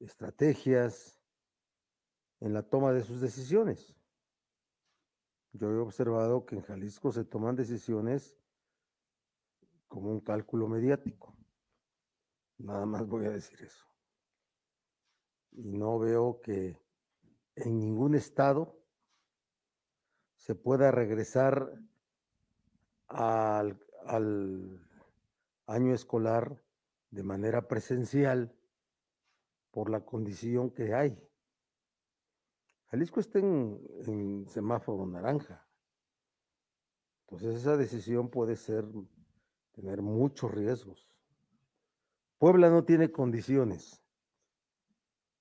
estrategias en la toma de sus decisiones. Yo he observado que en Jalisco se toman decisiones como un cálculo mediático. Nada más voy a decir eso. Y no veo que en ningún estado se pueda regresar al, al año escolar de manera presencial por la condición que hay. Jalisco está en, semáforo naranja. Entonces esa decisión puede ser tener muchos riesgos. Puebla no tiene condiciones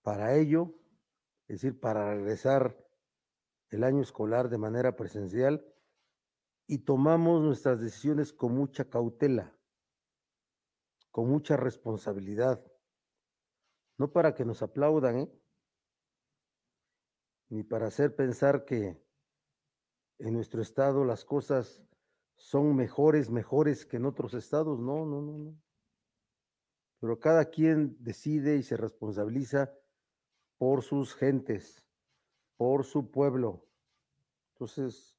para ello, es decir, para regresar el año escolar de manera presencial y tomamos nuestras decisiones con mucha cautela, con mucha responsabilidad. No para que nos aplaudan, ¿eh? ni para hacer pensar que en nuestro estado las cosas son mejores, mejores que en otros estados. No, no, no, no. Pero cada quien decide y se responsabiliza por sus gentes, por su pueblo. Entonces,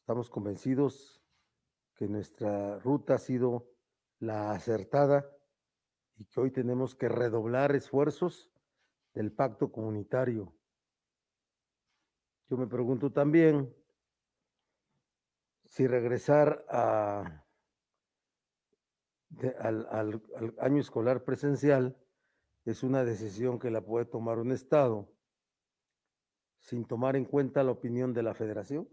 estamos convencidos que nuestra ruta ha sido la acertada y que hoy tenemos que redoblar esfuerzos del pacto comunitario. Yo me pregunto también si regresar a, al año escolar presencial es una decisión que la puede tomar un Estado sin tomar en cuenta la opinión de la federación.